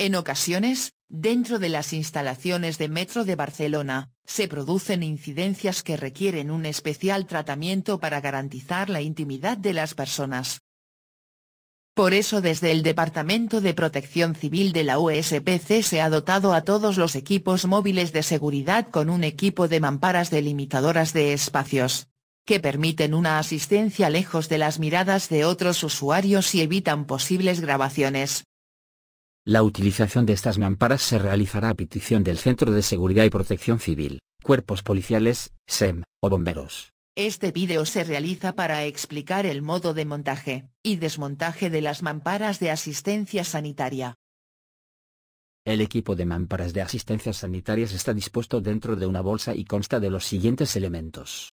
En ocasiones, dentro de las instalaciones de Metro de Barcelona, se producen incidencias que requieren un especial tratamiento para garantizar la intimidad de las personas. Por eso desde el Departamento de Protección Civil de la USPC se ha dotado a todos los equipos móviles de seguridad con un equipo de mamparas delimitadoras de espacios, que permiten una asistencia lejos de las miradas de otros usuarios y evitan posibles grabaciones, la utilización de estas mamparas se realizará a petición del Centro de Seguridad y Protección Civil, cuerpos policiales, SEM, o bomberos. Este vídeo se realiza para explicar el modo de montaje y desmontaje de las mamparas de asistencia sanitaria. El equipo de mamparas de asistencia sanitaria está dispuesto dentro de una bolsa y consta de los siguientes elementos.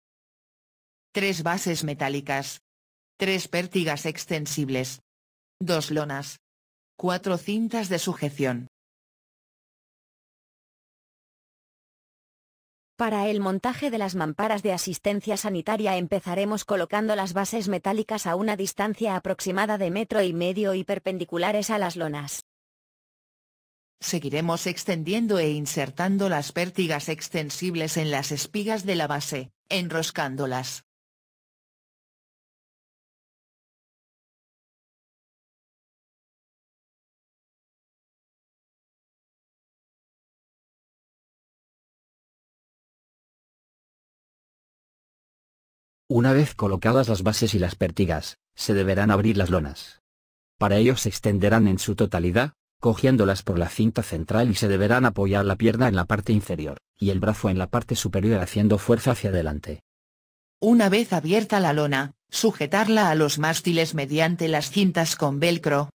Tres bases metálicas. Tres pértigas extensibles. Dos lonas. Cuatro cintas de sujeción. Para el montaje de las mamparas de asistencia sanitaria empezaremos colocando las bases metálicas a una distancia aproximada de metro y medio y perpendiculares a las lonas. Seguiremos extendiendo e insertando las pértigas extensibles en las espigas de la base, enroscándolas. Una vez colocadas las bases y las pértigas, se deberán abrir las lonas. Para ello se extenderán en su totalidad, cogiéndolas por la cinta central y se deberán apoyar la pierna en la parte inferior, y el brazo en la parte superior haciendo fuerza hacia adelante. Una vez abierta la lona, sujetarla a los mástiles mediante las cintas con velcro.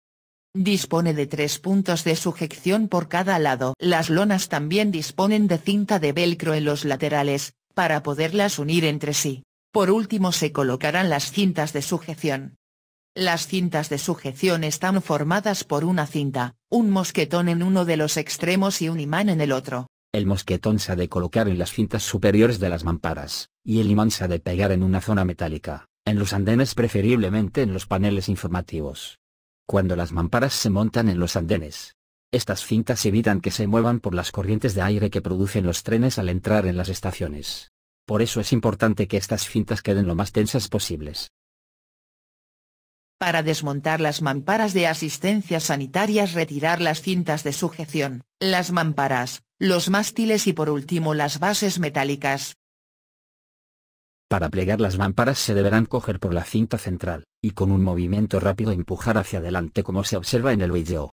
Dispone de tres puntos de sujeción por cada lado. Las lonas también disponen de cinta de velcro en los laterales, para poderlas unir entre sí. Por último se colocarán las cintas de sujeción. Las cintas de sujeción están formadas por una cinta, un mosquetón en uno de los extremos y un imán en el otro. El mosquetón se ha de colocar en las cintas superiores de las mamparas, y el imán se ha de pegar en una zona metálica, en los andenes preferiblemente en los paneles informativos. Cuando las mamparas se montan en los andenes, estas cintas evitan que se muevan por las corrientes de aire que producen los trenes al entrar en las estaciones. Por eso es importante que estas cintas queden lo más tensas posibles. Para desmontar las mamparas de asistencia sanitarias retirar las cintas de sujeción, las mamparas, los mástiles y por último las bases metálicas. Para plegar las mamparas se deberán coger por la cinta central, y con un movimiento rápido empujar hacia adelante como se observa en el video.